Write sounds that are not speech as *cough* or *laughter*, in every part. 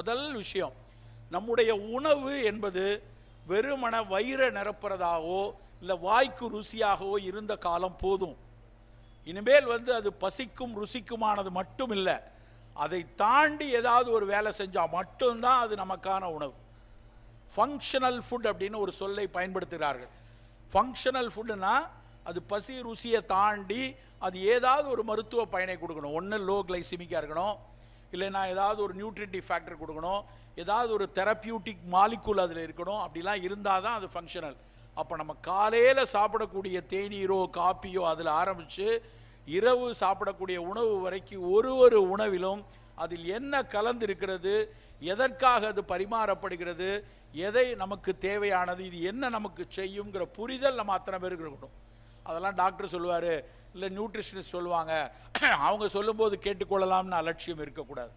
முதல் விஷயம் நம்முடைய உணவு என்பது வெறுமன வயிறை நிரப்புறதாகவோ இல்லை வாய்க்கு ருசியாகவோ இருந்த காலம் போதும் இனிமேல் வந்து அது பசிக்கும் ருசிக்குமானது மட்டும் இல்லை அதை தாண்டி ஏதாவது ஒரு வேலை செஞ்சால் மட்டும்தான் அது நமக்கான உணவு ஃபங்க்ஷனல் ஃபுட் அப்படின்னு ஒரு சொல்லை பயன்படுத்துகிறார்கள் ஃபங்க்ஷனல் ஃபுட்டுனா அது பசி ருசியை தாண்டி அது ஏதாவது ஒரு மருத்துவ பயனை கொடுக்கணும் ஒன்று லோ கிளைசிமிக்காக இருக்கணும் இல்லை நான் ஏதாவது ஒரு நியூட்ரிட்டிவ் ஃபேக்டர் கொடுக்கணும் ஏதாவது ஒரு தெரப்பியூட்டிக் மாலிக்குல் அதில் இருக்கணும் அப்படிலாம் இருந்தால் தான் அது ஃபங்க்ஷனல் அப்போ நம்ம காலையில் சாப்பிடக்கூடிய தேநீரோ காப்பியோ அதில் ஆரம்பித்து இரவு சாப்பிடக்கூடிய உணவு வரைக்கும் ஒரு ஒரு உணவிலும் அதில் என்ன கலந்து இருக்கிறது எதற்காக அது பரிமாறப்படுகிறது எதை நமக்கு தேவையானது இது என்ன நமக்கு செய்யுங்கிற புரிதல் நம்ம அத்தனை பேருக்கு இருக்கணும் அதெல்லாம் டாக்டர் சொல்லுவார் இல்லை நியூட்ரிஷனிஸ்ட் சொல்லுவாங்க *clears throat* அவங்க சொல்லும்போது கேட்டுக்கொள்ளலாம்னு அலட்சியம் இருக்கக்கூடாது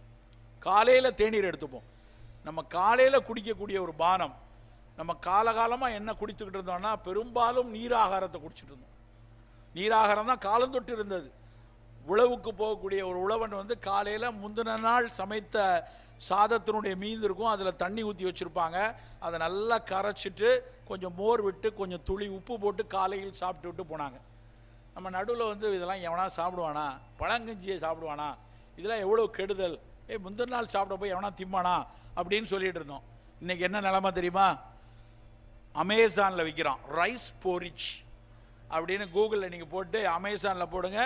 காலையில் தேநீர் எடுத்துப்போம் நம்ம காலையில் குடிக்கக்கூடிய ஒரு பானம் நம்ம காலகாலமாக என்ன குடித்துக்கிட்டு இருந்தோம்னா பெரும்பாலும் நீராகாரத்தை குடிச்சிட்டு இருந்தோம் நீராகாரம் தான் காலந்தொட்டு இருந்தது உழவுக்கு போகக்கூடிய ஒரு உழவன் வந்து காலையில் முந்தின நாள் சமைத்த சாதத்தினுடைய மீந்து இருக்கும் அதில் தண்ணி ஊற்றி வச்சுருப்பாங்க அதை நல்லா கரைச்சிட்டு கொஞ்சம் மோர் விட்டு கொஞ்சம் துளி உப்பு போட்டு காலையில் சாப்பிட்டு விட்டு போனாங்க நம்ம நடுவில் வந்து இதெல்லாம் எவனா சாப்பிடுவானா பழங்கஞ்சியை சாப்பிடுவானா இதெல்லாம் எவ்வளோ கெடுதல் ஏ முந்தின நாள் சாப்பிட போய் எவனா திம்மானா அப்படின்னு சொல்லிகிட்டு இருந்தோம் இன்றைக்கி என்ன நிலமை தெரியுமா அமேசானில் விற்கிறான் ரைஸ் போரிச் அப்படின்னு கூகுளில் நீங்கள் போட்டு அமேசானில் போடுங்க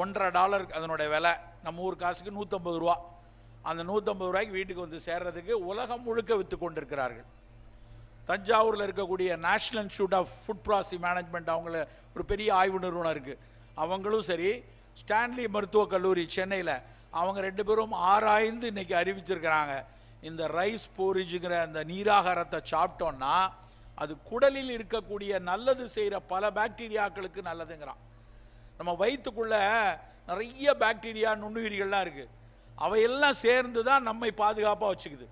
ஒன்றரை டாலர் அதனுடைய விலை நம்ம ஊர் காசுக்கு நூற்றம்பது ரூபா அந்த நூற்றம்பது ரூபாய்க்கு வீட்டுக்கு வந்து சேர்றதுக்கு உலகம் முழுக்க விற்று கொண்டிருக்கிறார்கள் தஞ்சாவூரில் இருக்கக்கூடிய national institute of food processing management அவங்கள ஒரு பெரிய ஆய்வு நிறுவனம் இருக்குது அவங்களும் சரி ஸ்டான்லி மருத்துவக் கல்லூரி சென்னையில் அவங்க ரெண்டு பேரும் ஆராய்ந்து இன்னைக்கு அறிவிச்சிருக்கிறாங்க இந்த ரைஸ் போரிஜுங்கிற அந்த நீராகாரத்தை சாப்பிட்டோன்னா அது குடலில் இருக்கக்கூடிய நல்லது செய்கிற பல பாக்டீரியாக்களுக்கு நல்லதுங்கிறான் நம்ம வயிற்றுக்குள்ள நிறைய பாக்டீரியா நுண்ணுயிரிகள்லாம் இருக்குது அவையெல்லாம் சேர்ந்து தான் நம்மை பாதுகாப்பாக வச்சுக்குது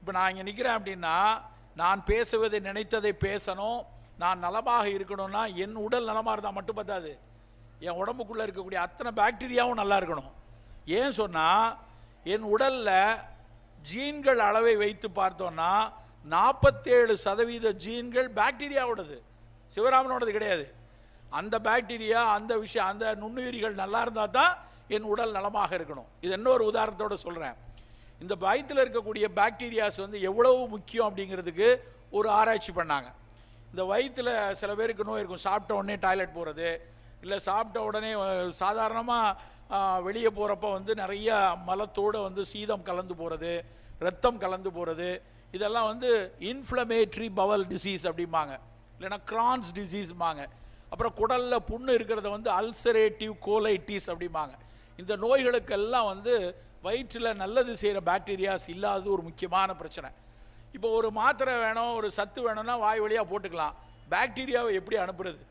இப்போ நான் இங்கே நிற்கிறேன் அப்படின்னா நான் பேசுவதை நினைத்ததை பேசணும் நான் நலமாக இருக்கணும்னா என் உடல் நலமாக இருந்தால் மட்டும் பார்த்தாது என் உடம்புக்குள்ளே இருக்கக்கூடிய அத்தனை பாக்டீரியாவும் நல்லா இருக்கணும் ஏன் சொன்னால் என் உடலில் ஜீன்கள் அளவை வைத்து பார்த்தோன்னா நாற்பத்தேழு சதவீத ஜீன்கள் பாக்டீரியாவோடது சிவராமனோடது கிடையாது அந்த பாக்டீரியா அந்த விஷயம் அந்த நுண்ணுயிரிகள் நல்லா இருந்தால் தான் என் உடல் நலமாக இருக்கணும் இது இன்னொரு உதாரணத்தோடு சொல்கிறேன் இந்த பயத்தில் இருக்கக்கூடிய பாக்டீரியாஸ் வந்து எவ்வளவு முக்கியம் அப்படிங்கிறதுக்கு ஒரு ஆராய்ச்சி பண்ணாங்க இந்த வயிற்றில் சில பேருக்கு நோய் இருக்கும் சாப்பிட்ட உடனே டாய்லெட் போகிறது இல்லை சாப்பிட்ட உடனே சாதாரணமாக வெளியே போகிறப்ப வந்து நிறைய மலத்தோடு வந்து சீதம் கலந்து போகிறது ரத்தம் கலந்து போகிறது இதெல்லாம் வந்து இன்ஃப்ளமேட்ரி பவல் டிசீஸ் அப்படிம்பாங்க இல்லைன்னா கிரான்ஸ் டிசீஸ்மாங்க அப்புறம் குடலில் புண்ணு இருக்கிறத வந்து அல்சரேட்டிவ் கோலைட்டிஸ் அப்படிம்பாங்க இந்த நோய்களுக்கெல்லாம் வந்து வயிற்றில் நல்லது செய்கிற பாக்டீரியாஸ் இல்லாதது ஒரு முக்கியமான பிரச்சனை இப்போ ஒரு மாத்திரை வேணும் ஒரு சத்து வேணும்னா வாய் வழியாக போட்டுக்கலாம் பாக்டீரியாவை எப்படி அனுப்புறது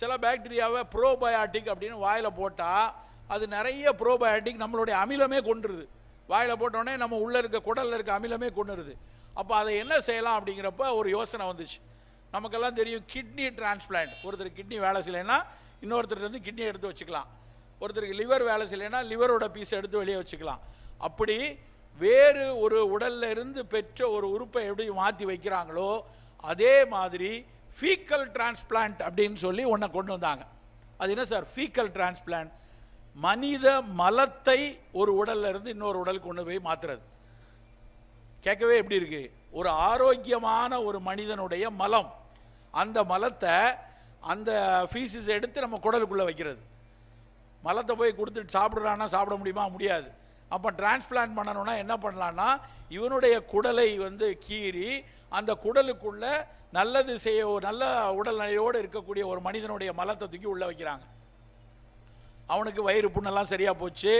சில பாக்டீரியாவை ப்ரோபயாட்டிக் அப்படின்னு வாயில் போட்டால் அது நிறைய ப்ரோபயாட்டிக் நம்மளுடைய அமிலமே கொண்டுருது வாயில் போட்டோடனே நம்ம உள்ளே இருக்க குடலில் இருக்க அமிலமே கொண்டுருது அப்போ அதை என்ன செய்யலாம் அப்படிங்கிறப்ப ஒரு யோசனை வந்துச்சு நமக்கெல்லாம் தெரியும் கிட்னி டிரான்ஸ்பிளான்ட் ஒருத்தர் கிட்னி வேலை செய்யலைன்னா இன்னொருத்தர் வந்து கிட்னி எடுத்து வச்சுக்கலாம் ஒருத்தருக்கு லிவர் வேலை செய்யலைன்னா லிவரோட பீஸை எடுத்து வெளியே வச்சுக்கலாம் அப்படி வேறு ஒரு உடலில் இருந்து பெற்ற ஒரு உறுப்பை எப்படி மாற்றி வைக்கிறாங்களோ அதே மாதிரி ஃபீக்கல் டிரான்ஸ்பிளான்ட் அப்படின்னு சொல்லி ஒன்றை கொண்டு வந்தாங்க அது என்ன சார் ஃபீக்கல் டிரான்ஸ்பிளான்ட் மனித மலத்தை ஒரு உடல்ல இருந்து இன்னொரு உடலுக்கு கொண்டு போய் மாற்றுறது கேட்கவே எப்படி இருக்குது ஒரு ஆரோக்கியமான ஒரு மனிதனுடைய மலம் அந்த மலத்தை அந்த ஃபீஸஸ் எடுத்து நம்ம குடலுக்குள்ளே வைக்கிறது மலத்தை போய் கொடுத்துட்டு சாப்பிட்றான்னா சாப்பிட முடியுமா முடியாது அப்போ டிரான்ஸ்பிளான்ட் பண்ணணும்னா என்ன பண்ணலான்னா இவனுடைய குடலை வந்து கீறி அந்த குடலுக்குள்ளே நல்லது செய்ய நல்ல உடல்நிலையோடு இருக்கக்கூடிய ஒரு மனிதனுடைய மலத்தை தூக்கி உள்ளே வைக்கிறாங்க அவனுக்கு வயிறு புண்ணெல்லாம் சரியாக போச்சு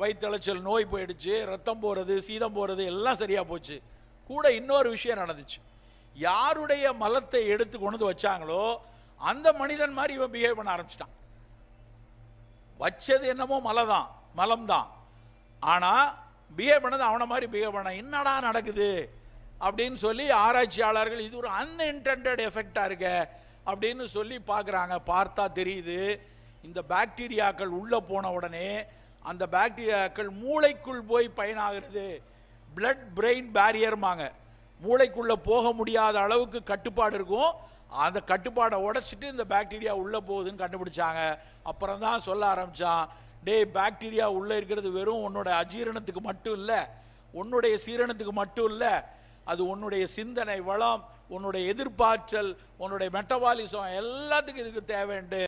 வயிற்றுளைச்சல் நோய் போயிடுச்சு ரத்தம் போகிறது சீதம் போகிறது எல்லாம் சரியாக போச்சு கூட இன்னொரு விஷயம் நடந்துச்சு யாருடைய மலத்தை எடுத்து கொண்டு வச்சாங்களோ அந்த மனிதன் மாதிரி இவன் பிஹேவ் பண்ண ஆரம்பிச்சிட்டான் வச்சது என்னமோ மலை தான் மலம் தான் ஆனால் பிஹேவ் பண்ணது அவனை மாதிரி பிஹேவ் பண்ண என்னடா நடக்குது அப்படின்னு சொல்லி ஆராய்ச்சியாளர்கள் இது ஒரு அன்இன்டென்ட் எஃபெக்டாக இருக்க அப்படின்னு சொல்லி பார்க்குறாங்க பார்த்தா தெரியுது இந்த பாக்டீரியாக்கள் உள்ளே போன உடனே அந்த பாக்டீரியாக்கள் மூளைக்குள் போய் பயனாகிறது பிளட் பிரெயின் பேரியர்மாங்க மூளைக்குள்ளே போக முடியாத அளவுக்கு கட்டுப்பாடு இருக்கும் அந்த கட்டுப்பாடை உடச்சிட்டு இந்த பாக்டீரியா உள்ளே போகுதுன்னு கண்டுபிடிச்சாங்க அப்புறம் தான் சொல்ல ஆரம்பித்தான் டே பாக்டீரியா உள்ளே இருக்கிறது வெறும் உன்னோட அஜீரணத்துக்கு மட்டும் இல்லை உன்னுடைய சீரணத்துக்கு மட்டும் இல்லை அது உன்னுடைய சிந்தனை வளம் உன்னுடைய எதிர்பார்த்தல் உன்னுடைய மெட்டபாலிசம் எல்லாத்துக்கும் இதுக்கு தேவைண்டு